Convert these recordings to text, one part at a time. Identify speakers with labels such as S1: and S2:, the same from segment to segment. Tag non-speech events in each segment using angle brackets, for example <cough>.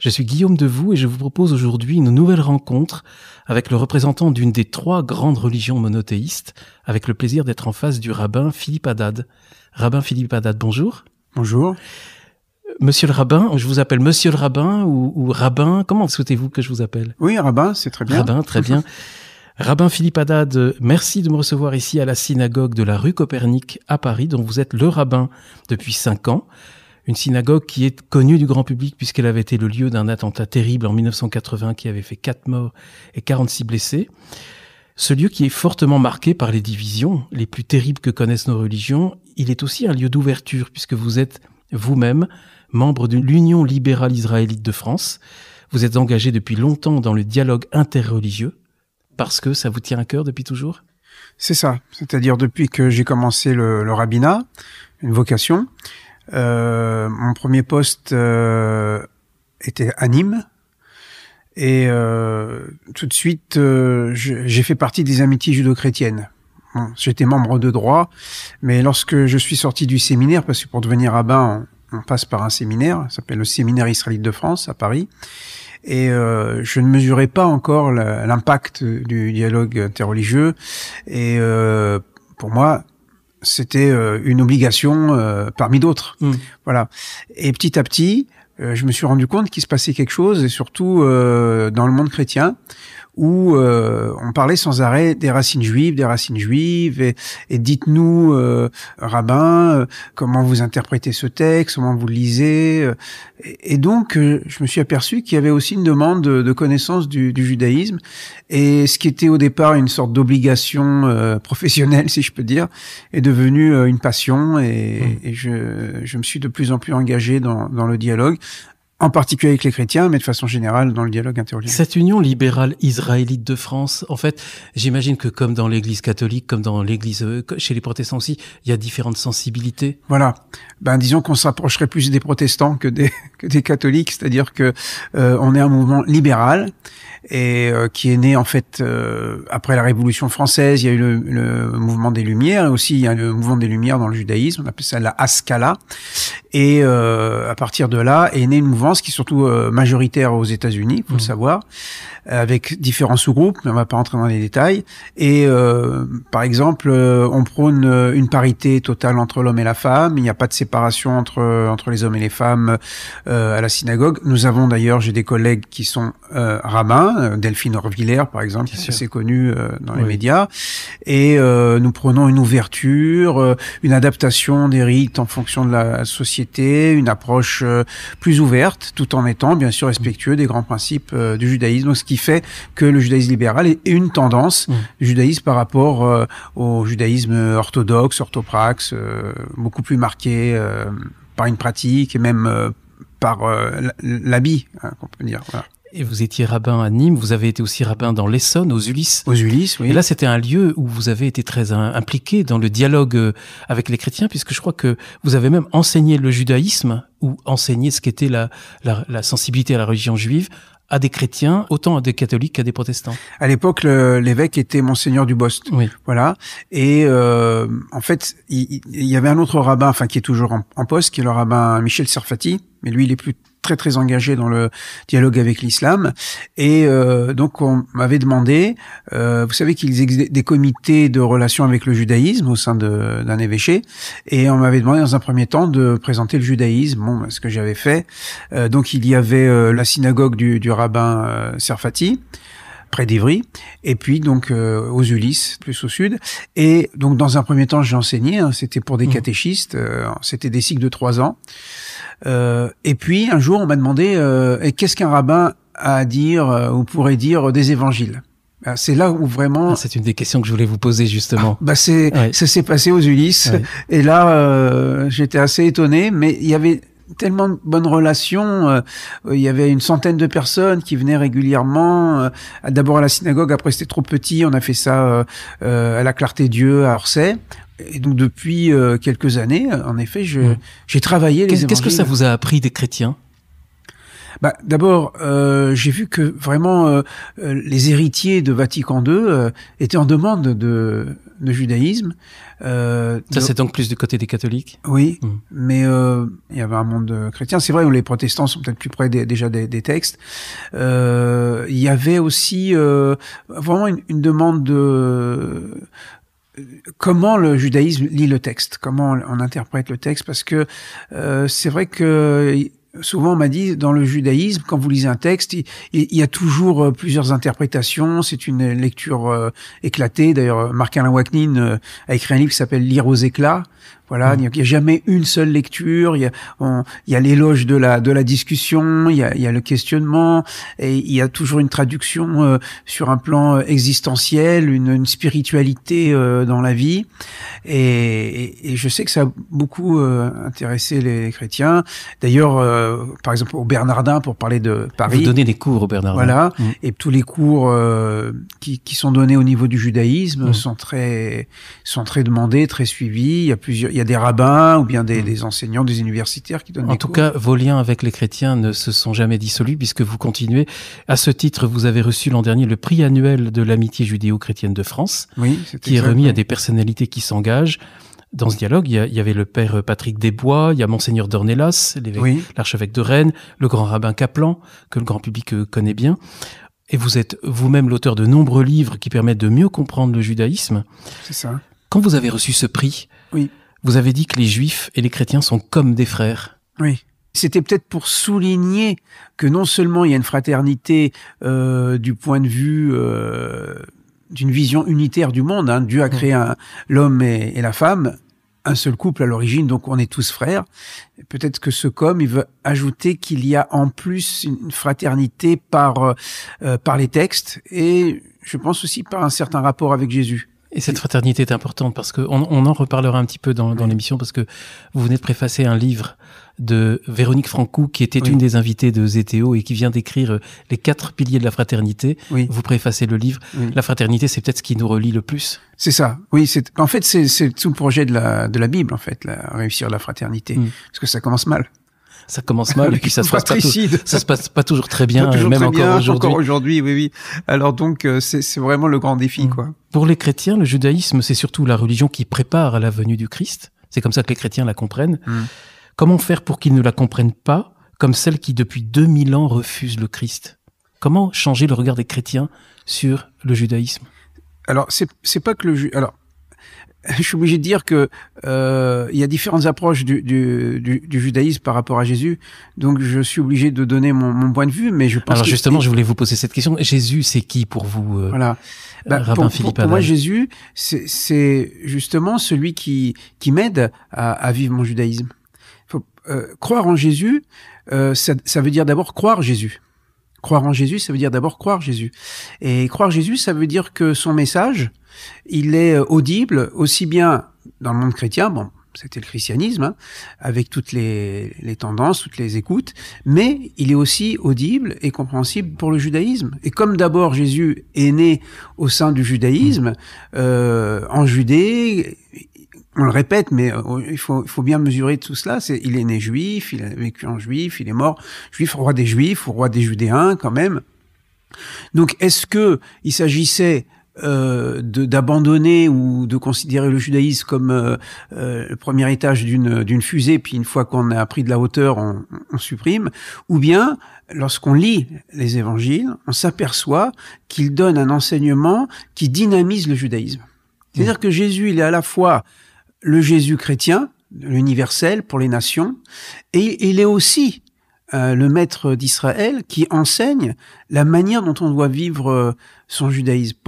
S1: Je suis Guillaume Devoux et je vous propose aujourd'hui une nouvelle rencontre avec le représentant d'une des trois grandes religions monothéistes, avec le plaisir d'être en face du rabbin Philippe Haddad. Rabbin Philippe Haddad, bonjour. Bonjour. Monsieur le rabbin, je vous appelle Monsieur le rabbin ou, ou rabbin, comment souhaitez-vous que je vous appelle
S2: Oui, rabbin, c'est très bien. Rabbin, très bien. <laughs>
S1: Rabbin Philippe Haddad, merci de me recevoir ici à la synagogue de la rue Copernic à Paris, dont vous êtes le rabbin depuis cinq ans une synagogue qui est connue du grand public puisqu'elle avait été le lieu d'un attentat terrible en 1980 qui avait fait 4 morts et 46 blessés. Ce lieu qui est fortement marqué par les divisions les plus terribles que connaissent nos religions, il est aussi un lieu d'ouverture puisque vous êtes vous-même membre de l'Union libérale israélite de France. Vous êtes engagé depuis longtemps dans le dialogue interreligieux parce que ça vous tient
S2: à cœur depuis toujours C'est ça, c'est-à-dire depuis que j'ai commencé le, le rabbinat, une vocation. Euh, mon premier poste euh, était à Nîmes. Et euh, tout de suite, j'ai fait partie des amitiés judo-chrétiennes. J'étais membre de droit, mais lorsque je suis sorti du séminaire, parce que pour devenir rabbin, on, on passe par un séminaire, ça s'appelle le séminaire israélite de France à Paris, et euh, je ne mesurais pas encore l'impact du dialogue interreligieux. Et euh, pour moi, c'était euh, une obligation euh, parmi d'autres. Hmm. Voilà. Et petit à petit, euh, je me suis rendu compte qu'il se passait quelque chose, et surtout dans le monde chrétien, où euh, on parlait sans arrêt des racines juives, des racines juives, et, dites-nous, euh, rabbin, euh, comment vous interprétez ce texte, comment vous le lisez. Et, donc, je me suis aperçu qu'il y avait aussi une demande de, connaissance du, judaïsme, et ce qui était au départ une sorte d'obligation professionnelle, <laughs> si je peux dire, est devenu une passion, et, mmh. je, me suis de plus en plus engagé dans, dans le dialogue en particulier avec les chrétiens, mais de façon générale dans le dialogue interreligieux. Cette
S1: union libérale israélite de France, en fait, j'imagine que comme dans l'Église catholique, comme dans l'Église euh, chez les protestants aussi, il y a différentes sensibilités.
S2: Voilà. Ben disons qu'on s'approcherait plus des protestants que des <laughs> que des catholiques, c'est-à-dire que euh, on est un mouvement libéral et euh, qui est né en fait euh, après la Révolution française. Il y a eu le, mouvement des Lumières et aussi il y a le mouvement des Lumières dans le judaïsme. On appelle ça la Haskala. Et euh, à partir de là est née une mouvance qui est surtout majoritaire aux États-Unis, faut le mmh. savoir, avec différents sous-groupes, mais on va pas entrer dans les détails. Et par exemple, on prône une parité totale entre l'homme et la femme. Il n'y a pas de séparation entre entre les hommes et les femmes à la synagogue. Nous avons d'ailleurs, j'ai des collègues qui sont rabbins euh, Delphine Orvillère, par exemple, qui s'est connue euh, dans les médias, et euh, nous prenons une ouverture, une adaptation des rites en fonction de la société, une approche plus ouverte, tout en étant bien sûr respectueux des grands principes du judaïsme, ce qui fait que le judaïsme libéral est une tendance, du judaïsme par rapport au judaïsme orthodoxe, orthopraxe, beaucoup plus marqué par une pratique et même par l'habit, hein, qu'on peut dire. Voilà.
S1: Et vous étiez rabbin à Nîmes, vous avez été aussi rabbin dans l'Essonne, aux Ulysses. Aux Ulysses, oui. Et là, c'était un lieu où vous avez été très impliqué dans le dialogue euh, avec les chrétiens, puisque je crois que vous avez même enseigné le judaïsme, ou enseigné ce qu'était la, la, la sensibilité à la religion
S2: juive, à des chrétiens, autant à des catholiques qu'à des protestants. À l'époque, l'évêque était Monseigneur du Bost. Oui. Voilà. Et euh, en fait, il, y avait un autre rabbin, enfin qui est toujours en, en, poste, qui est le rabbin Michel Serfati, mais lui, il est plus très très engagé dans le dialogue avec l'islam. Et euh, donc on m'avait demandé, euh, vous savez qu'il existe des comités de relations avec le judaïsme au sein d'un évêché, et on m'avait demandé dans un premier temps de présenter le judaïsme, bon, ben, ce que j'avais fait. Euh, donc il y avait la synagogue du, du rabbin Serfati près d'Ivry, et puis donc aux Ulysses, plus au sud. Et donc dans un premier temps, j'ai enseigné, hein, c'était pour des mmh. catéchistes, c'était des cycles de trois ans. Euh, et puis un jour, on m'a demandé euh, qu'est-ce qu'un rabbin a à dire, euh, ou pourrait dire des évangiles. Ah, c'est là où vraiment. Ah, c'est
S1: une des questions que je voulais vous poser justement.
S2: Ah, bah c'est ça s'est passé aux Ulysses <laughs> et là euh, j'étais assez étonné, mais il y avait tellement de bonnes relations. il y avait une centaine de personnes qui venaient régulièrement. D'abord à la synagogue, après c'était trop petit, on a fait ça à la Clarté Dieu à Orsay. Et donc depuis euh, quelques années, en effet, j'ai travaillé les Qu'est-ce que ça vous a appris des chrétiens bah, D'abord, euh, j'ai vu que vraiment euh, euh, les héritiers de Vatican II étaient en demande de, de judaïsme. ça, c'est donc plus du côté des catholiques Oui, hmm. mais il y avait un monde chrétien. C'est vrai, où les protestants sont peut-être plus près des, déjà des, textes. Il y avait aussi vraiment une, une demande de comment le judaïsme lit le texte, comment on interprète le texte, parce que euh, c'est vrai que euh, souvent on m'a dit dans le judaïsme, quand vous lisez un texte, il, y a toujours euh, plusieurs interprétations. C'est une lecture éclatée. D'ailleurs, Marc-Alain a écrit un livre qui s'appelle Lire aux éclats, voilà, mm. il n'y a, jamais une seule lecture. Il y a, a l'éloge de la de la discussion, il y a, y a, le questionnement, et il y a toujours une traduction euh, sur un plan euh, existentiel, une, une spiritualité euh, dans la vie. Et, et, je sais que ça a beaucoup intéressé les, chrétiens. D'ailleurs, par exemple au Bernardin pour parler de Paris. Vous donnez des cours au Bernardin. Voilà, mm. et tous les cours qui, qui, sont donnés au niveau du judaïsme mm. sont très sont très demandés, très suivis. Il y a plusieurs il y a des rabbins ou bien des, mm. enseignants, des universitaires qui donnent en tout
S1: cas, vos liens avec les chrétiens ne se sont jamais dissolus puisque vous continuez. À ce titre, vous avez reçu l'an dernier le prix annuel de l'amitié judéo-chrétienne de France, oui, qui est remis à des personnalités qui s'engagent. Dans ce dialogue, il y, avait le père Patrick Desbois, il y a monseigneur Dornelas, l'archevêque de Rennes, le grand rabbin Kaplan, que le grand public euh, connaît bien. Et vous êtes vous-même l'auteur de nombreux livres qui permettent de mieux comprendre le judaïsme. C'est ça. Quand vous avez reçu ce prix, oui. Vous avez dit que les juifs et
S2: les chrétiens sont comme des frères. Oui. C'était peut-être pour souligner que non seulement il y a une fraternité euh, du point de vue euh, d'une vision unitaire du monde, hein, Dieu a créé l'homme et, la femme, un seul couple à l'origine, donc on est tous frères. Peut-être que ce comme », il veut ajouter qu'il y a en plus une fraternité par euh, euh, par les textes et je pense aussi par un certain rapport avec Jésus. Et cette
S1: fraternité est importante parce que on, en reparlera un petit peu dans, dans l'émission parce que vous venez de préfacer un livre de Véronique Francou qui était une des invitées de ZTO et qui vient d'écrire euh, les quatre piliers de la fraternité. Vous préfacez le livre. La fraternité, c'est peut-être ce qui nous
S2: relie le plus. C'est ça. Oui, c'est en fait c'est tout le projet de la de la Bible en fait, réussir la fraternité mm. parce que ça commence mal ça commence mal et puis ça se passe pas, ça se passe pas toujours très bien, toujours même encore aujourd'hui. oui, oui. Alors donc, euh, c'est vraiment le grand défi, mm. quoi.
S1: Pour les chrétiens, le judaïsme, c'est surtout la religion qui prépare à la venue du Christ. C'est comme ça que les chrétiens la comprennent. Mm. Comment faire pour qu'ils ne la comprennent pas comme celle qui depuis 2000 ans refuse
S2: le Christ Comment changer le regard des chrétiens sur le judaïsme Alors, c'est pas que le... Ju alors, <laughs> je suis obligé de dire que euh, il y a différentes approches du, du, du, du, judaïsme par rapport à Jésus. Donc, je suis obligé de donner mon, mon point de vue, mais je pense. Alors justement, je voulais
S1: vous poser cette question. Jésus, c'est qui pour vous euh, Voilà. Bah, euh, Rabbin pour, pour, pour moi,
S2: Jésus, c'est justement celui qui qui m'aide à, à, vivre mon judaïsme. Faut, euh, croire en Jésus, ça, ça veut dire d'abord croire Jésus. Croire en Jésus, ça veut dire d'abord croire Jésus. Et croire Jésus, ça veut dire que son message, il est euh, audible aussi bien dans le monde chrétien, bon, c'était le christianisme, hein, avec toutes les, tendances, toutes les écoutes, mais il est aussi audible et compréhensible pour le judaïsme. Et comme d'abord Jésus est né au sein du judaïsme, euh, en Judée, on le répète, mais euh, il faut, faut bien mesurer tout cela. C'est, il est né juif, il a vécu en juif, il est mort juif, roi des juifs ou roi des judéens quand même. Donc, est-ce que il s'agissait euh, d'abandonner ou de considérer le judaïsme comme euh, le premier étage d'une fusée, puis une fois qu'on a pris de la hauteur, on, supprime, ou bien lorsqu'on lit les évangiles, on s'aperçoit qu'il donne un enseignement qui dynamise le judaïsme. C'est-à-dire mmh. que Jésus, il est à la fois le Jésus chrétien, l'universel pour les nations, et il est aussi euh, le maître d'Israël qui enseigne la manière dont on doit vivre euh, son judaïsme.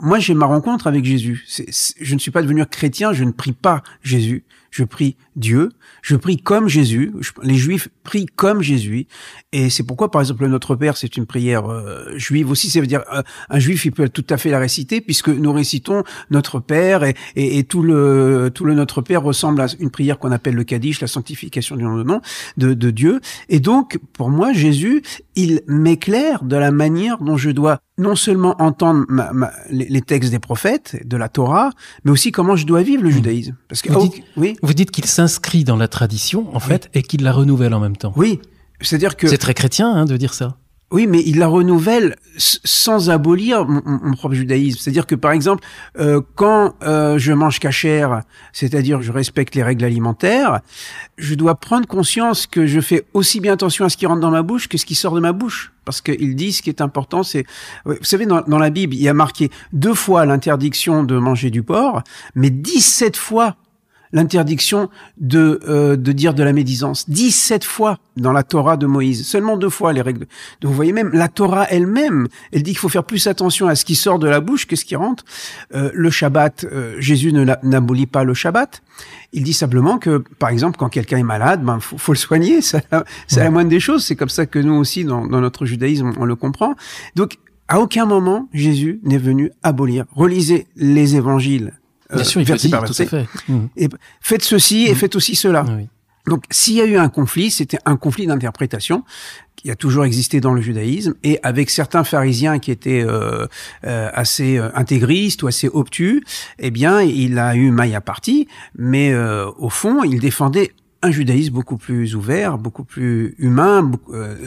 S2: moi, j'ai ma rencontre avec Jésus. je ne suis pas devenu chrétien, je ne prie pas Jésus je prie Dieu, je prie comme Jésus, les Juifs prient comme Jésus, et c'est pourquoi, par exemple, notre Père, c'est une prière euh, juive aussi, cest veut dire euh, un Juif, il peut tout à fait la réciter, puisque nous récitons notre Père, et, tout le Notre Père ressemble à une prière qu'on appelle le Kaddish, la sanctification du nom de, de Dieu, et donc, pour moi, Jésus, il m'éclaire de la manière dont je dois non seulement entendre les, textes des prophètes, de la Torah, mais aussi comment je dois vivre le hmm. judaïsme. Parce que vous, oh, oui.
S1: vous dites qu'il s'inscrit dans la
S2: tradition en fait et qu'il la renouvelle en même temps. Oui, c'est-à-dire que c'est très chrétien hein, de dire ça. Oui, mais il la renouvelle sans abolir mon, propre judaïsme. C'est-à-dire que, par exemple, euh, quand euh, je mange cachère, c'est-à-dire je respecte les règles alimentaires, je dois prendre conscience que je fais aussi bien attention à ce qui rentre dans ma bouche que ce qui sort de ma bouche. Parce qu'il dit ce qui est important, c'est... Vous savez, dans, dans la Bible, il y a marqué deux fois l'interdiction de manger du porc, mais 17 fois l'interdiction de, euh, de dire de la médisance. 17 fois dans la Torah de Moïse, seulement deux fois les règles. vous voyez même, la Torah elle-même, elle dit qu'il faut faire plus attention à ce qui sort de la bouche que ce qui rentre. Euh, le Shabbat, euh, Jésus ne n'abolit pas le Shabbat. Il dit simplement que, par exemple, quand quelqu'un est malade, ben faut, le soigner, <laughs> c'est la, moindre des choses. C'est comme ça que nous aussi, dans, dans notre judaïsme, on le comprend. Donc, à aucun moment, Jésus n'est venu abolir. Relisez les évangiles Bien Et faites ceci et mm-hmm. faites aussi cela. Ah Donc, s'il y a eu un conflit, c'était un conflit d'interprétation qui a toujours existé dans le judaïsme et avec certains pharisiens qui étaient euh, euh, assez euh, intégristes ou assez obtus, eh bien, il a eu maille à partie, mais au fond, il défendait un judaïsme beaucoup plus ouvert, beaucoup plus humain,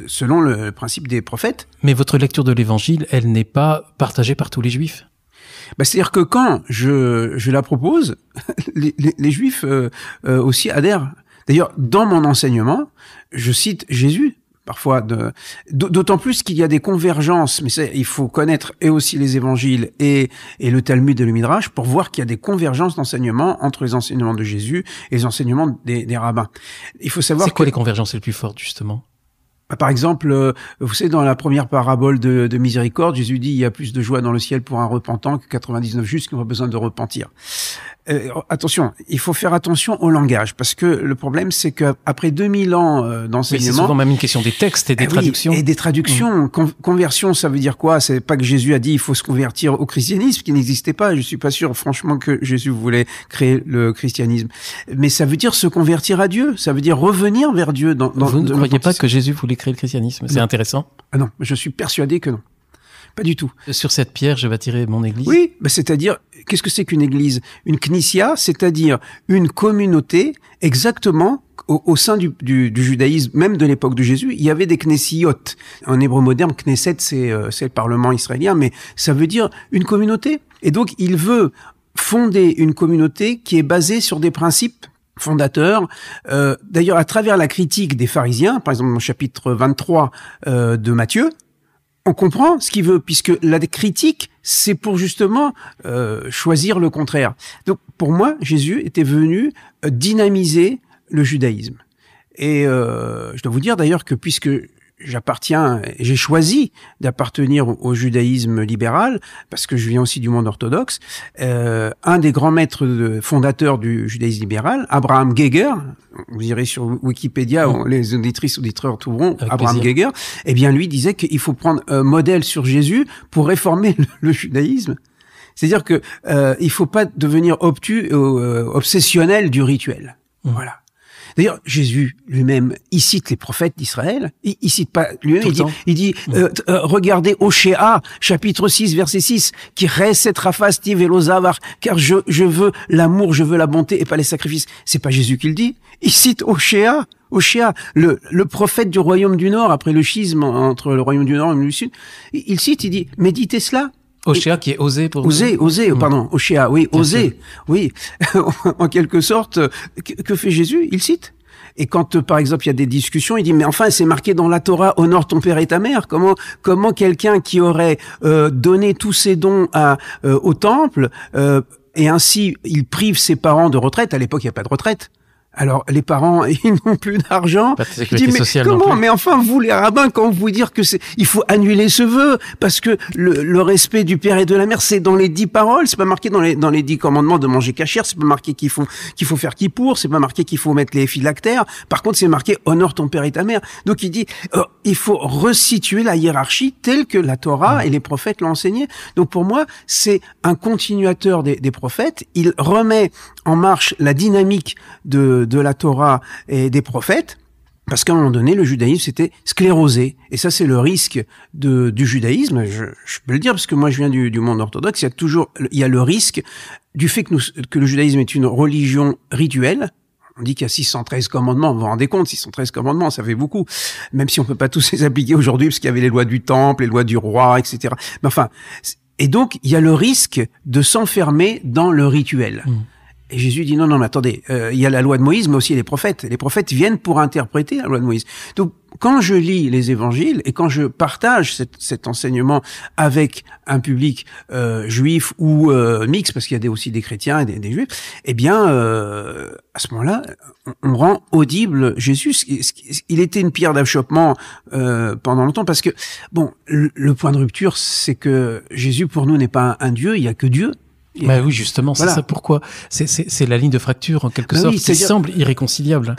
S2: selon le principe des prophètes.
S1: Mais votre lecture de l'Évangile, elle n'est pas partagée par tous les juifs bah, c'est-à-dire que quand
S2: je, je la propose, <laughs> les, juifs euh, euh, aussi adhèrent. D'ailleurs, dans mon enseignement, je cite Jésus parfois d'autant plus qu'il y a des convergences mais il faut connaître et aussi les évangiles et, et le Talmud et le Midrash pour voir qu'il y a des convergences d'enseignements entre les enseignements de Jésus et les enseignements des, rabbins. Il faut savoir C'est quoi les convergences les plus fortes justement bah, par exemple, euh, vous savez, dans la première parabole de, Miséricorde, Jésus dit, il y a plus de joie dans le ciel pour un repentant que 99 justes qui n'ont pas besoin de repentir. Euh, attention, il faut faire attention au langage parce que le problème c'est que après 2000 ans euh, d'enseignement, c'est souvent
S1: même une question des textes et des eh traductions. et
S2: des traductions, mmh. conversion, ça veut dire quoi C'est pas que Jésus a dit il faut se convertir au christianisme qui n'existait pas. Je suis pas sûr franchement que Jésus voulait créer le christianisme, mais ça veut dire se convertir à Dieu, ça veut dire revenir vers Dieu. Dans, Vous ne croyez pas que Jésus voulait créer le christianisme C'est intéressant. Ah non, je suis persuadé que non. Pas du tout. Sur cette pierre, je vais tirer mon église. Oui, c'est-à-dire, qu'est-ce que c'est qu'une église Une knissia, c'est-à-dire une communauté exactement au, sein du, judaïsme, même de l'époque de Jésus, il y avait des knessiot. En hébreu moderne, knesset, euh, c'est le parlement israélien, mais ça veut dire une communauté. Et donc, il veut fonder une communauté qui est basée sur des principes fondateurs. Euh, d'ailleurs, à travers la critique des pharisiens, par exemple au chapitre 23 euh, de Matthieu, on comprend ce qu'il veut, puisque la critique, c'est pour justement euh, choisir le contraire. Donc pour moi, Jésus était venu euh, dynamiser le judaïsme. Et euh, je dois vous dire d'ailleurs que puisque j'appartiens, j'ai choisi d'appartenir au, judaïsme libéral parce que je viens aussi du monde orthodoxe. Euh, un des grands maîtres fondateurs du judaïsme libéral, Abraham Geiger, vous irez sur Wikipédia, mm. les auditrices auditeurs trouveront Abraham Geiger. Eh bien, lui disait qu'il faut prendre un modèle sur Jésus pour réformer le, judaïsme. C'est-à-dire que euh, il faut pas devenir obtus, euh, obsessionnel du rituel. Mm. Voilà. D'ailleurs, Jésus lui-même, il cite les prophètes d'Israël. Il, il, cite pas lui-même. Il, dit, mm. euh, euh, regardez Ochéa, chapitre 6, verset 6, qui reste cette et l'osavar, car je, je veux l'amour, je veux la bonté et pas les sacrifices. C'est pas Jésus qui le dit. Il cite Ochéa. Ochéa, le, le prophète du royaume du Nord, après le schisme entre le royaume du Nord et le Sud, il cite, il dit, méditez cela, Oshia qui est osé pour osé osé mm. pardon Oshia, oui osé oui <laughs> en quelque sorte que fait Jésus il cite et quand, euh, par exemple, il y a des discussions, il dit mais enfin, c'est marqué dans la Torah, honore ton père et ta mère. Comment comment quelqu'un qui aurait euh, donné tous ses dons euh, au temple et ainsi il prive ses parents de retraite. À l'époque, il n'y a pas de retraite. Alors les parents, <laughs> ils n'ont plus d'argent. Je dis mais comment Mais enfin vous les rabbins, quand vous dire que c'est, il faut annuler ce vœu parce que le, respect du père et de la mère, c'est dans les dix paroles, c'est pas marqué dans les dans les dix commandements de manger cachère, c'est pas marqué qu'il faut qu'il faut faire qui pour, c'est pas marqué qu'il faut mettre les phylactères. Par contre, c'est marqué honore ton père et ta mère. Donc il dit euh, il faut resituer la hiérarchie telle que la Torah mm. et les prophètes l'ont enseignée. Donc pour moi, c'est un continuateur des, des prophètes. Il remet marche la dynamique de, de la Torah et des prophètes, parce qu'à un moment donné, le judaïsme c'était sclérosé. Et ça, c'est le risque du judaïsme. Je, peux le dire parce que moi, je viens du, monde orthodoxe. Il y a toujours, il y a le risque du fait que, nous, que le judaïsme est une religion rituelle. On dit qu'il y a 613 commandements. Vous vous rendez compte, 613 commandements, ça fait beaucoup. Même si on peut pas tous les appliquer aujourd'hui parce qu'il y avait les lois du temple, les lois du roi, etc. Mais enfin, et donc, il y a le risque de s'enfermer dans le rituel. Mmh. Et Jésus dit non, non, mais attendez, euh, il y a la loi de Moïse, mais aussi les prophètes. Les prophètes viennent pour interpréter la loi de Moïse. Donc, quand je lis les évangiles et quand je partage cet, enseignement avec un public euh, juif ou mix, euh, mixte, parce qu'il y a des, aussi des chrétiens et des, juifs, eh bien, à ce moment-là, on, rend audible Jésus. Il était une pierre d'achoppement pendant longtemps, parce que, bon, le, point de rupture, c'est que Jésus, pour nous, n'est pas un, un Dieu, il n'y a que Dieu oui, justement, c'est ça pourquoi. C'est la ligne de fracture, en quelque bah sorte, qui semble irréconciliable.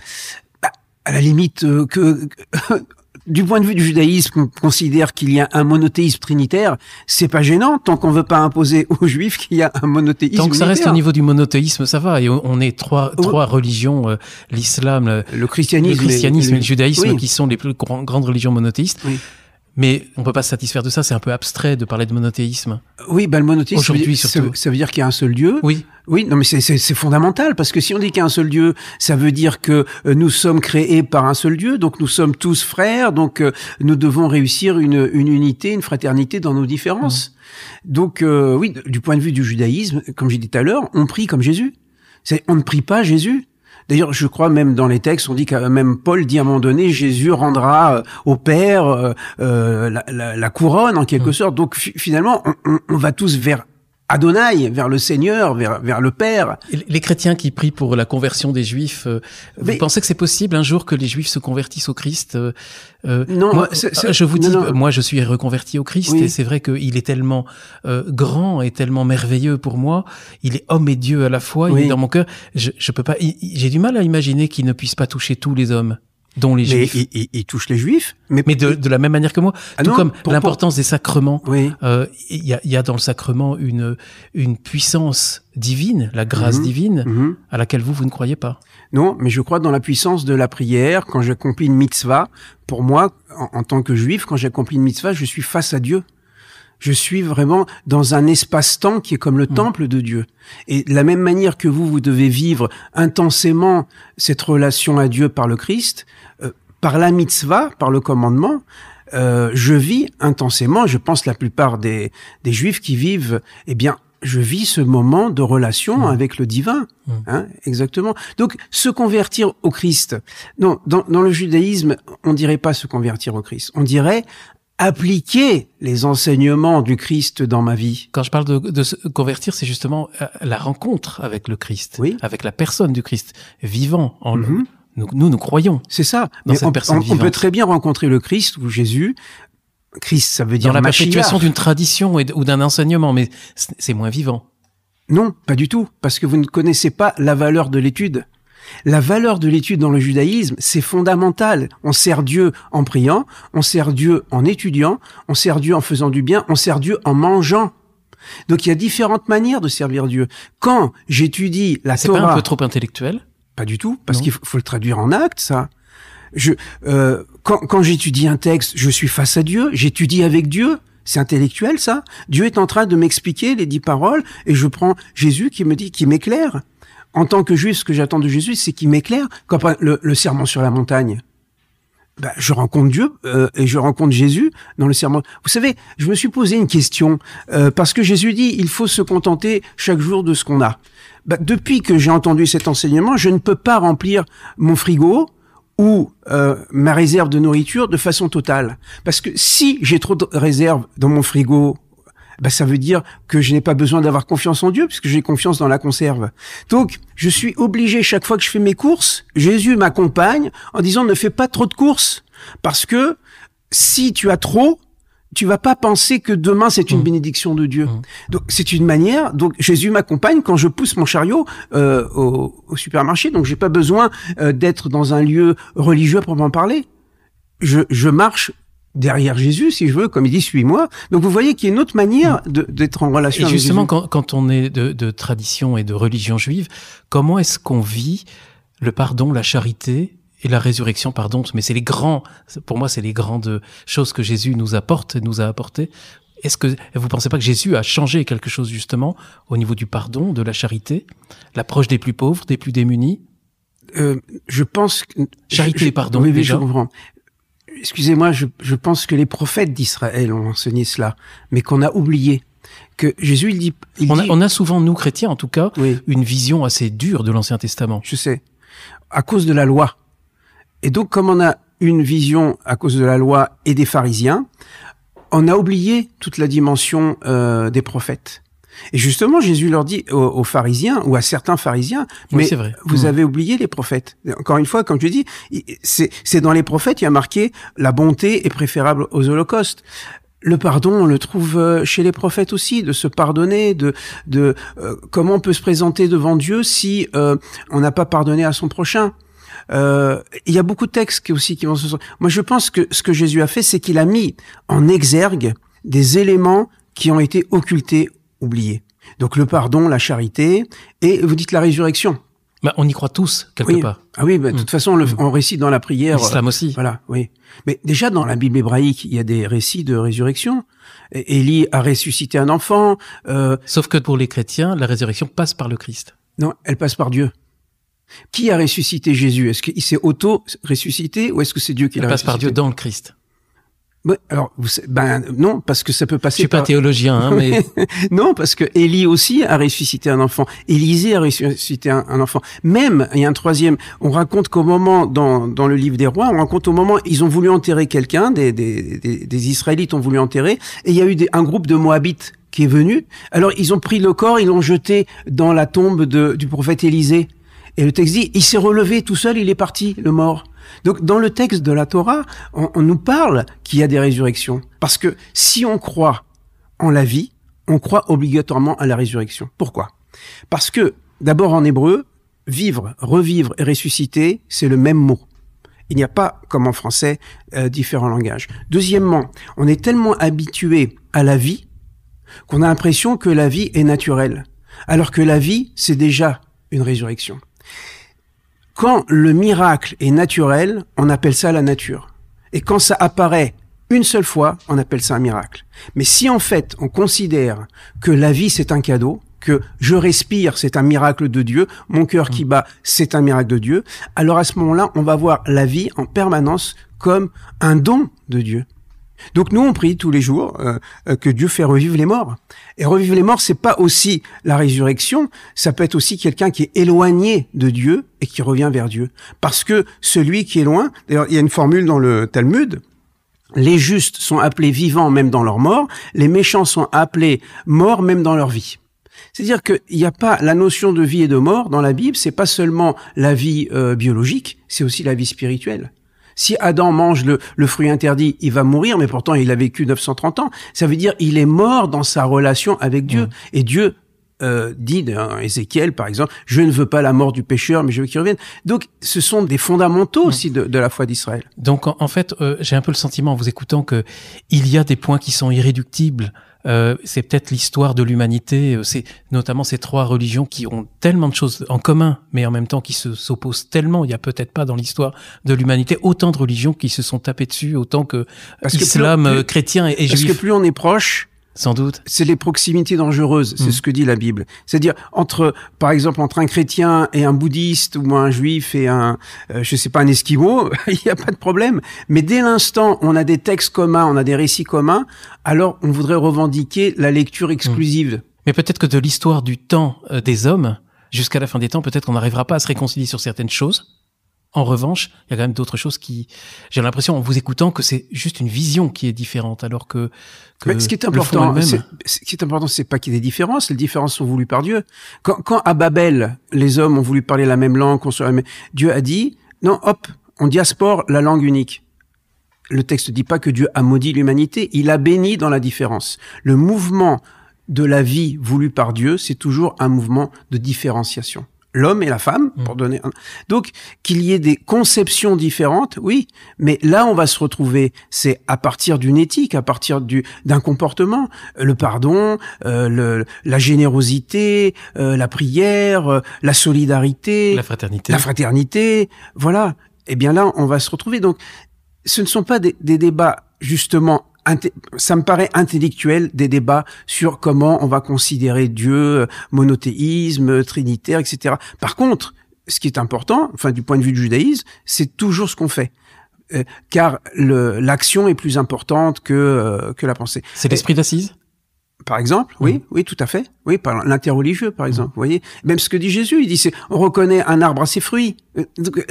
S2: Bah, à la limite, euh, que, <laughs> du point de vue du judaïsme, on considère qu'il y a un monothéisme trinitaire, c'est pas gênant tant qu'on veut pas imposer aux juifs qu'il y a un monothéisme. Tant que ça reste au niveau
S1: du monothéisme, ça va. Et on est trois, trois religions, euh, l'islam, le, christianisme, et, le judaïsme, qui sont les plus grandes religions monothéistes. Oui. Mais on peut pas se satisfaire de ça, c'est un peu abstrait de parler de monothéisme.
S2: Oui, bah le monothéisme, Aujourd'hui, ça, veut, dire qu'il y a un seul Dieu. Oui. Oui, non, mais c'est, fondamental parce que si on dit qu'il y a un seul Dieu, ça veut dire que euh, nous sommes créés par un seul Dieu, donc nous sommes tous frères, donc euh, nous devons réussir une, unité, une fraternité dans nos différences. Mmh. Donc euh, oui, du point de vue du judaïsme, comme j'ai dit tout à l'heure, on prie comme Jésus. C'est, on ne prie pas Jésus. D'ailleurs, je crois même dans les textes, on dit qu'à même Paul dit à un moment donné, Jésus rendra euh, au Père euh, euh, la, couronne en quelque mm. sorte. Donc finalement, on, va tous vers Adonai, vers le Seigneur, vers, vers le Père. Les chrétiens qui prient pour la conversion des Juifs, euh, vous pensez que c'est
S1: possible un jour que les Juifs se convertissent au Christ euh, euh, Non, moi, euh, je vous dis, moi je suis reconverti au Christ et c'est vrai qu'il est tellement grand et tellement merveilleux pour moi. Il est homme et Dieu à la fois. Oui. Il est dans mon cœur. Je, je peux pas. J'ai du mal à imaginer qu'il ne puisse pas toucher tous les hommes dont les mais Il, touche les juifs, mais, mais de, la même manière que moi. Ah tout comme l'importance des sacrements. Il oui. euh, y, a, dans le sacrement une, une puissance
S2: divine, la grâce mhm. divine, mhm. à laquelle vous, vous ne croyez pas. Non, mais je crois dans la puissance de la prière. Quand j'accomplis une mitzvah, pour moi, en, en tant que juif, quand j'accomplis une mitzvah, je suis face à Dieu. Je suis vraiment dans un espace-temps qui est comme le mm. temple de Dieu. Et de la même manière que vous, vous devez vivre intensément cette relation à Dieu par le Christ, euh, par la mitzvah, par le commandement, euh, je vis intensément, je pense la plupart des, des juifs qui vivent, eh bien, je vis ce moment de relation mm. avec le divin. Mm. Hein, exactement. Donc, se convertir au Christ. Non, dans, dans le judaïsme, on dirait pas se convertir au Christ. On dirait appliquer les enseignements du Christ dans ma vie. Quand je parle de, se convertir, c'est justement
S1: euh, la rencontre avec le Christ, avec la personne du Christ, vivant en mhm. nous,
S2: nous, croyons. C'est ça. Dans on, personne on, on, peut très bien rencontrer le Christ ou Jésus. Christ, ça veut dire dans la situation d'une tradition ou d'un enseignement, mais c'est moins vivant. Non, pas du tout, parce que vous ne connaissez pas la valeur de l'étude. La valeur de l'étude dans le judaïsme, c'est fondamental. On sert Dieu en priant, on sert Dieu en étudiant, on sert Dieu en faisant du bien, on sert Dieu en mangeant. Donc il y a différentes manières de servir Dieu. Quand j'étudie la Torah, c'est pas un peu trop intellectuel Pas du tout, parce qu'il faut, le traduire en acte. ça. Je, euh, quand, quand j'étudie un texte, je suis face à Dieu, j'étudie avec Dieu. C'est intellectuel, ça. Dieu est en train de m'expliquer les dix paroles et je prends Jésus qui me dit, qui m'éclaire en tant que juif, ce que j'attends de Jésus, c'est qu'il m'éclaire. quand le, serment sur la montagne. Ben, je rencontre Dieu euh, et je rencontre Jésus dans le serment. Vous savez, je me suis posé une question euh, parce que Jésus dit il faut se contenter chaque jour de ce qu'on a. Ben, depuis que j'ai entendu cet enseignement, je ne peux pas remplir mon frigo ou euh, ma réserve de nourriture de façon totale parce que si j'ai trop de réserve dans mon frigo bah, ça veut dire que je n'ai pas besoin d'avoir confiance en Dieu puisque j'ai confiance dans la conserve. Donc, je suis obligé chaque fois que je fais mes courses, Jésus m'accompagne en disant ne fais pas trop de courses parce que si tu as trop, tu vas pas penser que demain c'est une mmh. bénédiction de Dieu. Mmh. Donc c'est une manière. Donc Jésus m'accompagne quand je pousse mon chariot euh, au, au, supermarché. Donc j'ai pas besoin euh, d'être dans un lieu religieux pour m'en parler. Je, je marche derrière Jésus, si je veux, comme il dit, suis-moi. Donc vous voyez qu'il y a une autre manière mm. d'être en relation. avec justement,
S1: Quand, quand, on est de, tradition et de religion juive, comment est-ce qu'on vit le pardon, la charité et la résurrection, pardon, mais c'est les grands, pour moi, c'est les grandes choses que Jésus nous apporte, nous a apportées. Est-ce que vous pensez pas que Jésus a changé quelque chose justement au niveau du pardon,
S2: de la charité, l'approche des plus pauvres, des plus démunis euh, je pense que, charité pardon oui, déjà. Je comprends excusez-moi, je, pense que les prophètes d'Israël ont enseigné cela, mais qu'on a oublié. Que Jésus, il dit. on, a, souvent, nous chrétiens en tout cas, une vision assez dure de l'Ancien Testament. Je sais. À cause de la loi. Et donc, comme on a une vision à cause de la loi et des pharisiens, on a oublié toute la dimension euh, des prophètes. Et justement, Jésus leur dit aux, pharisiens ou à certains pharisiens, mais vous mm. avez oublié les prophètes. Encore une fois, comme je dis, c'est dans les prophètes, il y a marqué la bonté est préférable aux holocaustes le pardon, on le trouve euh, chez les prophètes aussi, de se pardonner, de, de euh, comment on peut se présenter devant Dieu si euh, on n'a pas pardonné à son prochain. Euh, il y a beaucoup de textes qui aussi qui vont se. Moi, je pense que ce que Jésus a fait, c'est qu'il a mis en exergue des éléments qui ont été occultés oublié. Donc le pardon, la charité, et vous dites la résurrection. Bah, on y croit tous, quelque part. Ah oui, bah, de toute hmm. façon, on, on, récite dans la prière. L'islam aussi. Euh, voilà, oui. Mais déjà, dans la Bible hébraïque, il y a des récits de résurrection. Élie a ressuscité un enfant. Euh, Sauf que pour les chrétiens, la résurrection passe par le Christ. Non, elle passe par Dieu. Qui a ressuscité Jésus Est-ce qu'il s'est auto-ressuscité ou est-ce que c'est Dieu qui l'a ressuscité Elle passe par Dieu dans le Christ alors, ben non, parce que ça peut passer. Je suis pas théologien, hein, mais <laughs> non, parce que Élie aussi a ressuscité un enfant. Élisée a ressuscité un, enfant. Même il y a un troisième. On raconte qu'au moment dans, dans le livre des rois, on raconte au moment ils ont voulu enterrer quelqu'un. Des, des, des, Israélites ont voulu enterrer, et il y a eu un groupe de Moabites qui est venu. Alors ils ont pris le corps, ils l'ont jeté dans la tombe de, du prophète Élisée. Et le texte dit, il s'est relevé tout seul, il est parti, le mort. Donc dans le texte de la Torah, on, nous parle qu'il y a des résurrections. Parce que si on croit en la vie, on croit obligatoirement à la résurrection. Pourquoi Parce que d'abord en hébreu, vivre, revivre et ressusciter, c'est le même mot. Il n'y a pas, comme en français, euh, différents langages. Deuxièmement, on est tellement habitué à la vie qu'on a l'impression que la vie est naturelle, alors que la vie, c'est déjà une résurrection. Quand le miracle est naturel, on appelle ça la nature. Et quand ça apparaît une seule fois, on appelle ça un miracle. Mais si en fait on considère que la vie c'est un cadeau, que je respire, c'est un miracle de Dieu, mon cœur qui mm. bat, c'est un miracle de Dieu, alors à ce moment-là, on va voir la vie en permanence comme un don de Dieu. Donc nous, on prie tous les jours euh, euh, que Dieu fait revivre les morts. Et revivre les morts, c'est pas aussi la résurrection, ça peut être aussi quelqu'un qui est éloigné de Dieu et qui revient vers Dieu. Parce que celui qui est loin, d'ailleurs, il y a une formule dans le Talmud, les justes sont appelés vivants même dans leur mort, les méchants sont appelés morts même dans leur vie. C'est-à-dire qu'il n'y a pas la notion de vie et de mort dans la Bible, c'est pas seulement la vie euh, biologique, c'est aussi la vie spirituelle. Si Adam mange le, fruit interdit, il va mourir, mais pourtant il a vécu 930 ans. Ça veut dire il est mort dans sa relation avec Dieu. Mmh. Et Dieu euh, dit dans Ézéchiel, par exemple, je ne veux pas la mort du pécheur, mais je veux qu'il revienne. Donc, ce sont des fondamentaux mmh. aussi de, la foi d'Israël.
S1: Donc, en, fait, euh, j'ai un peu le sentiment en vous écoutant que il y a des points qui sont irréductibles euh, c'est peut-être l'histoire de l'humanité, euh, c'est notamment ces trois religions qui ont tellement de choses en commun, mais en même temps qui s'opposent tellement. Il n'y a peut-être pas dans l'histoire de l'humanité autant de religions qui se sont tapées dessus, autant que l'islam islam, euh, chrétien et, juif. Parce que plus
S2: on est proche, sans doute. C'est les proximités dangereuses, c'est hmm. ce que dit la Bible. C'est-à-dire entre, par exemple, entre un chrétien et un bouddhiste ou un juif et un, euh, je sais pas, un esquimau, <laughs> il n'y a pas de problème. Mais dès l'instant, on a des textes communs, on a des récits communs, alors on voudrait revendiquer la lecture exclusive. Hmm.
S1: Mais peut-être que de l'histoire du temps euh, des hommes jusqu'à la fin des temps, peut-être qu'on n'arrivera pas à se réconcilier sur certaines choses en revanche, il y a quand même d'autres choses qui, j'ai l'impression en vous écoutant que c'est juste une vision qui est différente, alors que,
S2: que Mais ce qui est important, ce qui est important, c'est pas qu'il y ait des différences. Les différences sont voulues par Dieu. Quand, quand à Babel, les hommes ont voulu parler la même langue, même... Dieu a dit non, hop, on diaspore la langue unique. Le texte ne dit pas que Dieu a maudit l'humanité, il a béni dans la différence. Le mouvement de la vie voulu par Dieu, c'est toujours un mouvement de différenciation l'homme et la femme, mm. pour donner. Donc qu'il y ait des conceptions différentes, oui, mais là on va se retrouver, c'est à partir d'une éthique, à partir du d'un comportement, euh, le pardon, euh, le, la générosité, euh, la prière, la solidarité, la fraternité, la fraternité, voilà. Et eh bien là on va se retrouver. Donc ce ne sont pas des, des débats justement ça me paraît intellectuel des débats sur comment on va considérer Dieu, monothéisme, trinitaire, etc. Par contre, ce qui est important, enfin du point de vue du judaïsme, c'est toujours ce qu'on fait. Euh, car l'action est plus importante que euh, que la pensée. C'est l'esprit d'assise par exemple, oui, mm. oui, tout à fait, oui, par l'interreligieux, par mm. exemple, vous voyez. Même ce que dit Jésus, il dit, c'est, on reconnaît un arbre à ses fruits. Euh,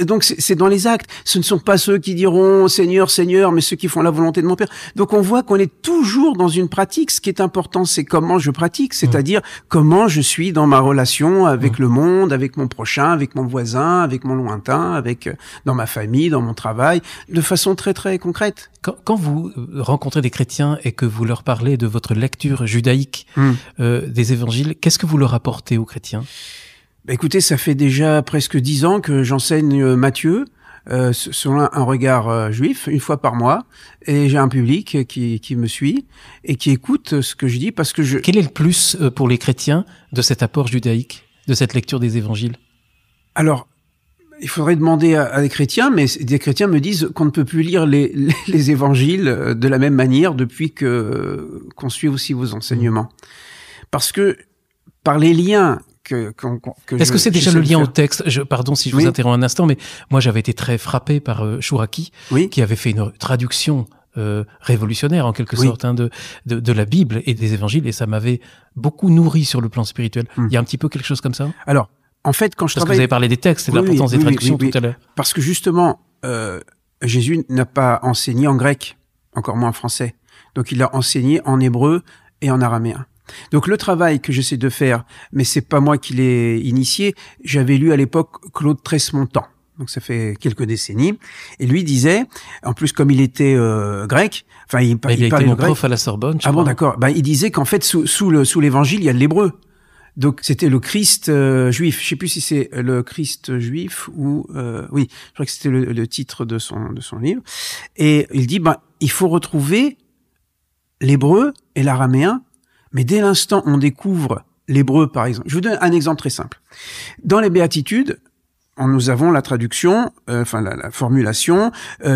S2: donc euh, c'est dans les actes. Ce ne sont pas ceux qui diront Seigneur, Seigneur, mais ceux qui font la volonté de mon Père. Donc on voit qu'on est toujours dans une pratique. Ce qui est important, c'est comment je pratique, c'est-à-dire mm. comment je suis dans ma relation avec le monde, avec mon prochain, avec mon voisin, avec mon lointain, avec euh, dans ma famille, dans mon travail, de façon très très concrète. Quand, quand vous rencontrez des chrétiens et que
S1: vous leur parlez de votre lecture judaïque judaïque hmm. euh, des évangiles. Qu'est-ce que vous leur apportez aux chrétiens
S2: bah, Écoutez, ça fait déjà presque dix ans que j'enseigne euh, Matthieu. Euh, selon un regard juif, une fois par mois, et j'ai un public qui, me suit et qui écoute ce que je dis parce que je... Quel est le plus pour les chrétiens de cet apport judaïque, de cette lecture des évangiles Alors, il faudrait demander à, des chrétiens, mais des chrétiens me disent qu'on ne peut plus lire les, <laughs> évangiles euh, de la même manière depuis que euh, qu'on suit aussi vos enseignements. Parce que par les liens que, Est-ce que c'est déjà le lien au texte
S1: je, Pardon si je vous interromps un instant, mais moi j'avais été très frappé par euh, Chouraki, qui avait fait une traduction euh, révolutionnaire en quelque sorte hein, de, de, la Bible et des évangiles, et ça m'avait beaucoup nourri sur le plan spirituel. Hum. Il y a un petit peu quelque
S2: chose comme ça Alors, en fait, quand je Parce que vous avez parlé des textes et de l'importance des traductions tout à l'heure. Parce que justement, euh, Jésus n'a pas enseigné en grec, encore moins en français. Donc il a enseigné en hébreu et en araméen. Donc le travail que j'essaie de faire, mais c'est pas moi qui l'ai initié, j'avais lu à l'époque Claude Tresmontant. Donc ça fait quelques décennies. Et lui disait, en plus comme il était euh, grec, enfin il, il, a été mon prof à la Sorbonne. Je ah bon d'accord. Ben, il disait qu'en fait sous, sous le sous l'Évangile il y a de l'hébreu. Donc c'était le Christ euh, juif. Je ne sais plus si c'est le Christ juif ou euh, oui, je crois que c'était le, titre de son de son livre. Et il dit ben il faut retrouver l'hébreu et l'araméen, mais dès l'instant on découvre l'hébreu par exemple. Je vous donne un exemple très simple. Dans les béatitudes, nous avons la traduction, euh, enfin la formulation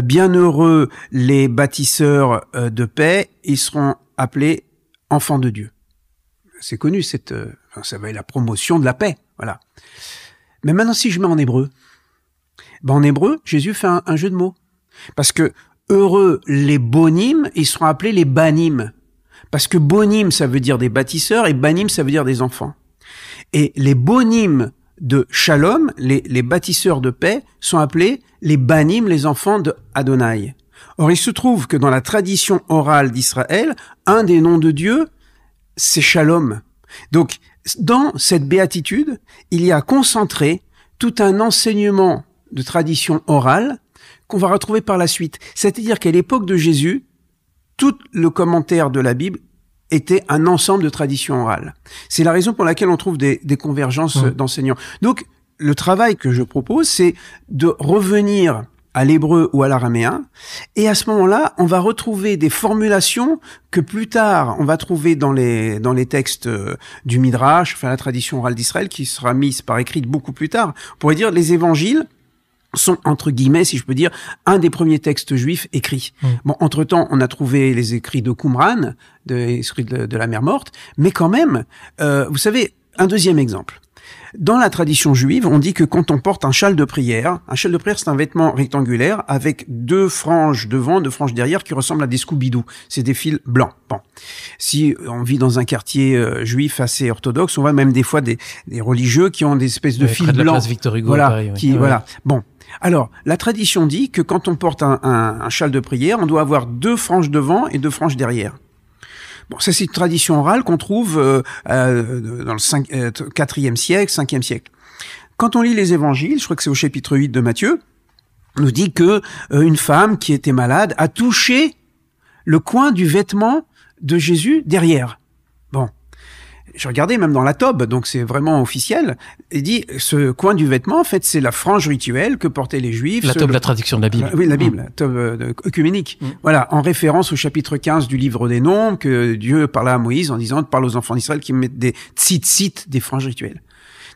S2: bienheureux les bâtisseurs de paix, ils seront appelés enfants de Dieu. C'est connu cette Hein, ça va être la promotion de la paix. Voilà. Mais maintenant, si je mets en hébreu, ben en hébreu, Jésus fait un, jeu de mots. Parce que heureux les bonim, ils seront appelés les banim. Parce que bonim, ça veut dire des bâtisseurs, et banim, ça veut dire des enfants. Et les bonim de Shalom, les, bâtisseurs de paix, sont appelés les banim, les enfants de Adonai. Or, il se trouve que dans la tradition orale d'Israël, un des noms de Dieu, c'est Shalom. Donc, dans cette béatitude, il y a concentré tout un enseignement de tradition orale qu'on va retrouver par la suite. C'est-à-dire qu'à l'époque de Jésus, tout le commentaire de la Bible était un ensemble de traditions orales. C'est la raison pour laquelle on trouve des, convergences mmh. d'enseignants. Donc, le travail que je propose, c'est de revenir à l'hébreu ou à l'araméen. Et à ce moment-là, on va retrouver des formulations que plus tard, on va trouver dans les, dans les textes euh, du Midrash, enfin la tradition orale d'Israël, qui sera mise par écrit beaucoup plus tard. On pourrait dire les évangiles sont entre guillemets, si je peux dire, un des premiers textes juifs écrits. Mmh. Bon, entre temps, on a trouvé les écrits de Qumran, de, de, de la Mer Morte, mais quand même, euh, vous savez, un deuxième exemple. Dans la tradition juive, on dit que quand on porte un châle de prière, un châle de prière c'est un vêtement rectangulaire avec deux franges devant, deux franges derrière qui ressemblent à des scoubidou. C'est des fils blancs. Si on vit dans un quartier euh, juif assez orthodoxe, on voit même des fois des, religieux qui ont des espèces de fils de blancs. La place Victor Hugo voilà, ah voilà. Bon. Alors, la tradition dit que quand on porte un châle de prière, on doit avoir deux franges devant et deux franges derrière. Bon, ça c'est une tradition orale qu'on trouve euh, euh, dans le 5, 4e euh, siècle, 5e siècle. Quand on lit les évangiles, je crois que c'est au chapitre 8 de Matthieu, on nous dit que une femme qui était malade a touché le coin du vêtement de Jésus derrière je regardais même dans la tobe, donc c'est vraiment officiel, il dit ce coin du vêtement, en fait, c'est la frange rituelle que portaient les Juifs. La tobe, la traduction de la Bible. Oui, la Bible, mm. tobe euh, œcuménique. Mm. Voilà, en référence au chapitre 15 du livre des Noms, que Dieu parla à Moïse en disant, parle aux enfants d'Israël qui mettent des tzitzit, des franges rituelles.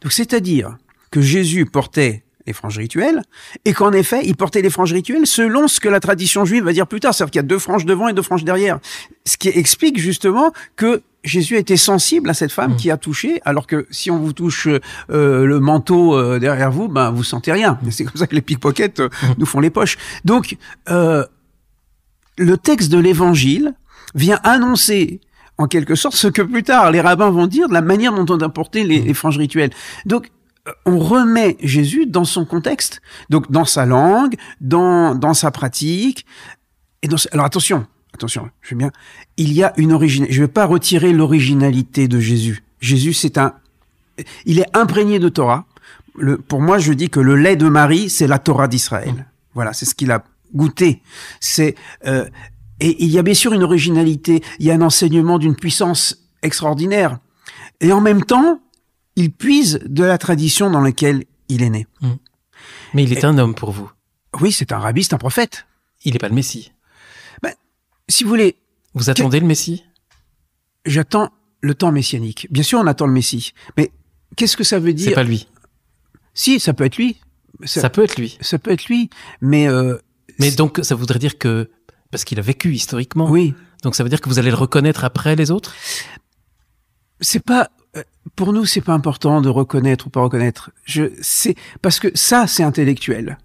S2: Donc c'est-à-dire que Jésus portait les franges rituelles, et qu'en effet, il portait les franges rituelles selon ce que la tradition juive va dire plus tard, c'est-à-dire qu'il y a deux franges devant et deux franges derrière. Ce qui explique justement que Jésus été sensible à cette femme mm. qui a touché, alors que si on vous touche euh, le manteau euh, derrière vous, ben vous sentez rien. Mm. C'est comme ça que les pickpockets euh, <laughs> nous font les poches. Donc, le texte de l'Évangile vient annoncer en quelque sorte ce que plus tard les rabbins vont dire de la manière dont on a les, mm. les franges rituelles. Donc on remet Jésus dans son contexte, donc dans sa langue, dans, dans sa pratique. Et dans, alors attention, attention, hein, je veux bien. Il y a une origine. Je ne vais pas retirer l'originalité de Jésus. Jésus, c'est un, il est imprégné de Torah. Le, pour moi, je dis que le lait de Marie, c'est la Torah d'Israël. Voilà, c'est ce qu'il a goûté. C'est euh, et il y a bien sûr une originalité. Il y a un enseignement d'une puissance extraordinaire. Et en même temps, il puise de la tradition dans laquelle il est né. Mmh. Mais il est un homme pour vous. Oui, c'est un rabbi, c'est un prophète. Il n'est pas le Messie. Ben, si vous voulez... Vous attendez le Messie J'attends le temps messianique. Bien sûr, on attend le Messie. Mais qu'est-ce que ça veut dire C'est pas lui. Si, ça peut être lui. Ça, peut être lui. Ça peut être lui. Mais...
S1: Euh, mais donc, ça voudrait dire que... Parce qu'il a vécu historiquement. Oui. Donc ça veut dire que vous allez le reconnaître
S2: après les autres C'est pas euh, pour nous, c'est pas important de reconnaître ou pas reconnaître. Je, c'est parce que ça, c'est intellectuel.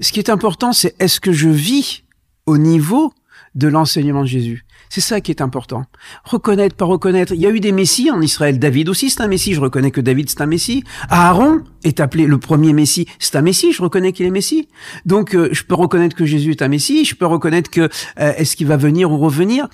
S2: Ce qui est important, c'est est-ce que je vis au niveau de l'enseignement de Jésus. C'est ça qui est important. Reconnaître, pas reconnaître. Il y a eu des messies en Israël. David aussi, c'est un messie. Je reconnais que David, c'est un messie. Aaron, est appelé le premier Messie. C'est un Messie, je reconnais qu'il est Messie. Donc euh, je peux reconnaître que Jésus est un Messie, je peux reconnaître que euh, est-ce qu'il va venir ou revenir.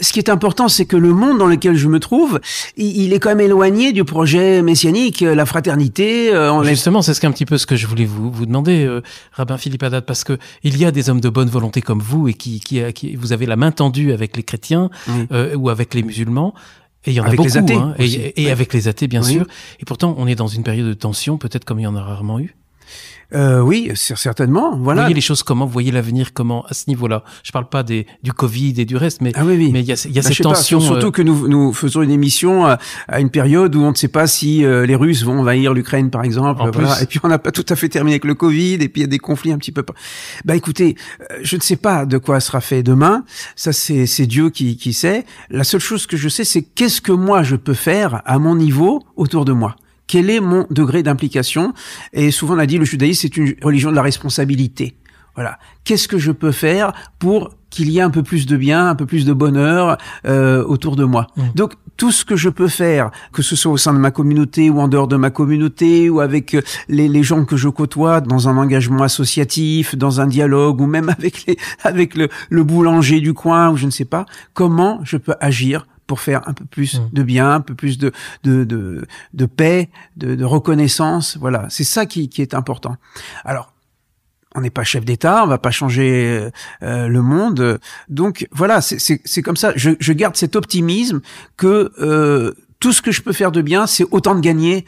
S2: Ce qui est important, c'est que le monde dans lequel je me trouve, il, est quand même éloigné du projet messianique, euh, la fraternité. Euh,
S1: Justement, c'est ce qu'un petit peu ce que je voulais vous, vous demander, Rabbin Philippe Haddad, parce que il y a des hommes de bonne volonté comme vous et qui, qui, vous avez la main tendue avec les chrétiens ou avec les musulmans. Et il y en avec a beaucoup, les athées, hein, et, avec les athées bien sûr. Et pourtant, on est dans une période de tension, peut-être comme il y en a rarement eu euh, oui, certainement. Voilà. Vous voyez les choses comment Vous voyez l'avenir comment à ce niveau-là Je parle pas du Covid et du reste, mais ah mais il y a, y a bah, cette tension. surtout euh,
S2: que nous, faisons une émission euh, à, une période où on ne sait pas si euh, les Russes vont envahir l'Ukraine, par exemple. Et puis on n'a pas tout à fait terminé avec le Covid. Et puis il y a des conflits un petit peu. Bah écoutez, je ne sais pas de quoi sera fait demain. Ça c'est Dieu qui sait. La seule chose que je sais, c'est qu'est-ce que moi je peux faire à mon niveau autour de moi quel est mon degré d'implication Et souvent on a dit le judaïsme c'est une religion de la responsabilité. Voilà, qu'est-ce que je peux faire pour qu'il y ait un peu plus de bien, un peu plus de bonheur euh, autour de moi. Mmh. Donc tout ce que je peux faire, que ce soit au sein de ma communauté ou en dehors de ma communauté ou avec euh, les, les gens que je côtoie dans un engagement associatif, dans un dialogue ou même <laughs> avec les, avec le, le boulanger du coin ou je ne sais pas, comment je peux agir pour faire un peu plus mm. de bien, un peu plus de de de, paix, de, reconnaissance. Voilà, c'est ça qui, qui est important. Alors on n'est pas chef d'État, on va pas changer euh, euh, le monde. Donc voilà, c'est comme ça. Je, je, garde cet optimisme que euh, tout ce que je peux faire de bien, c'est autant de gagner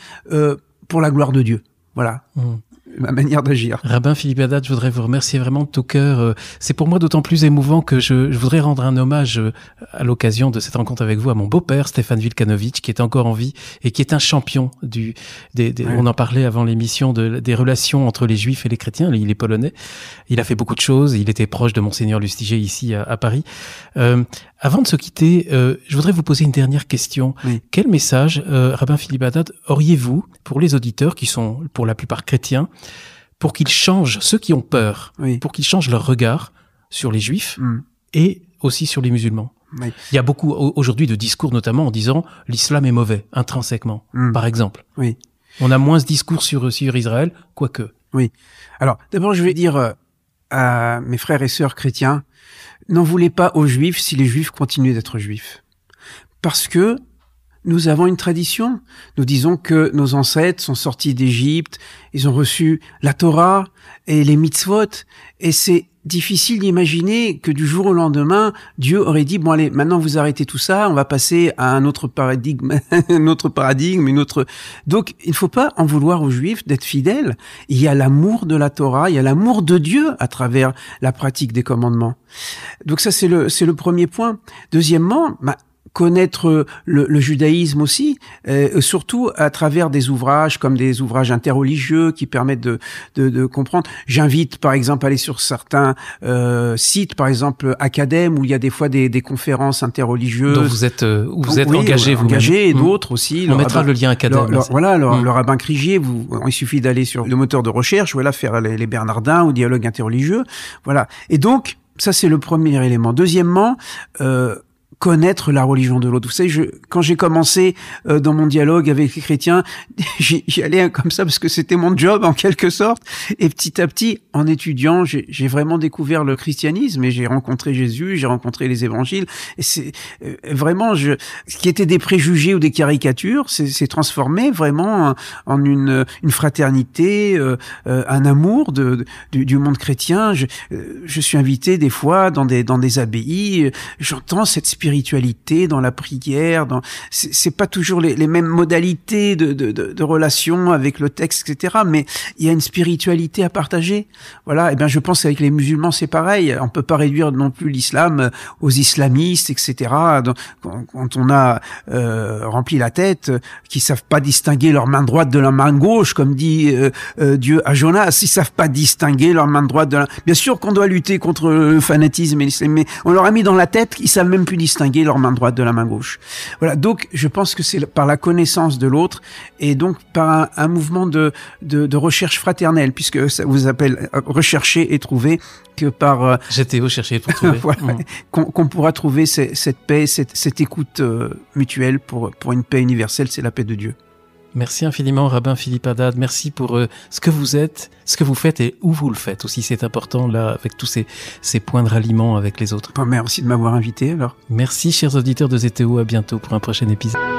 S2: pour la gloire de Dieu. Voilà. Mm ma manière d'agir. Rabbin Philippe Haddad, je voudrais vous remercier vraiment
S1: de tout cœur. Euh, c'est pour moi d'autant plus émouvant que je, voudrais rendre un hommage euh, à l'occasion de cette rencontre avec vous à mon beau-père, Stéphane Vilkanovic, qui est encore en vie et qui est un champion du, des, on en parlait avant l'émission, de, des relations entre les juifs et les chrétiens. Il est polonais. Il a fait beaucoup de choses. Il était proche de Monseigneur Lustiger ici à, Paris. Euh, avant de se quitter, je voudrais vous poser une dernière question. Quel message, Rabin Rabbin Philippe Haddad, auriez-vous pour les auditeurs qui sont pour la plupart chrétiens, pour qu'ils changent, ceux qui ont peur, pour qu'ils changent leur regard sur les juifs mm. et aussi sur les musulmans. Il y a beaucoup aujourd'hui de discours, notamment en disant l'islam est mauvais, intrinsèquement, mm. par exemple.
S2: On a moins ce discours sur, sur Israël, quoique. Oui. Alors, d'abord, je vais dire euh, à mes frères et sœurs chrétiens, n'en voulez pas aux juifs si les juifs continuent d'être juifs. Parce que nous avons une tradition. Nous disons que nos ancêtres sont sortis d'Égypte, ils ont reçu la Torah et les mitzvot, et c'est difficile d'imaginer que du jour au lendemain, Dieu aurait dit, bon allez, maintenant vous arrêtez tout ça, on va passer à un autre paradigme, <laughs> un autre paradigme, une autre... Donc, il ne faut pas en vouloir aux Juifs d'être fidèles. Il y a l'amour de la Torah, il y a l'amour de Dieu à travers la pratique des commandements. Donc ça, c'est le, c'est le premier point. Deuxièmement, bah, connaître le, le, judaïsme aussi, euh, surtout à travers des ouvrages comme des ouvrages interreligieux qui permettent de, de, de comprendre. J'invite par exemple à aller sur certains euh, sites, par exemple Academ, où il y a des fois des, des conférences interreligieuses. vous êtes, où euh, vous êtes engagé, vous engagé, et mmh. d'autres aussi. On mettra le lien Academ. voilà, mmh. le, rabbin Crigier, vous, il suffit d'aller sur le moteur de recherche, voilà, faire les, Bernardins ou dialogue interreligieux, voilà. Et donc ça c'est le premier élément. Deuxièmement, euh, connaître la religion de l'autre. Vous savez, je, quand j'ai commencé euh, dans mon dialogue avec les chrétiens, <laughs> j'y allais comme ça parce que c'était mon job en quelque sorte. Et petit à petit, en étudiant, j'ai vraiment découvert le christianisme et j'ai rencontré Jésus, j'ai rencontré les évangiles. Et c'est euh, vraiment je, ce qui était des préjugés ou des caricatures, c'est transformé vraiment en, une, une, fraternité, euh, un amour de, du, du, monde chrétien. Je, je suis invité des fois dans des dans des abbayes, j'entends cette spiritualité spiritualité, dans la prière, dans c'est pas toujours les, mêmes modalités de, de, de, de, relation avec le texte, etc. Mais il y a une spiritualité à partager. Voilà. Et bien, je pense qu'avec les musulmans c'est pareil. On peut pas réduire non plus l'islam euh, aux islamistes, etc. Quand, on a euh, rempli la tête, euh, qui savent pas distinguer leur main droite de la main gauche, comme dit Dieu à Jonas, ils savent pas distinguer leur main droite de la. Bien sûr qu'on doit lutter contre le fanatisme et mais on leur a mis dans la tête qu'ils savent même plus distinguer leur main droite de la main gauche. Voilà. Donc, je pense que c'est par la connaissance de l'autre et donc par un, mouvement de, de, recherche fraternelle, puisque ça vous appelle euh, rechercher et trouver que par euh, <laughs> j'étais vous chercher pour trouver <laughs> mm. qu'on pourra trouver cette paix, cette, écoute euh, mutuelle pour pour une paix universelle. C'est la paix de Dieu.
S1: Merci infiniment, rabbin Philippe Haddad. Merci pour euh, ce que vous êtes, ce que vous faites et où vous le faites aussi. C'est important, là, avec tous ces, points de ralliement avec les autres. merci merci de m'avoir invité, alors. Merci, chers auditeurs de ZTO. À bientôt pour un prochain épisode.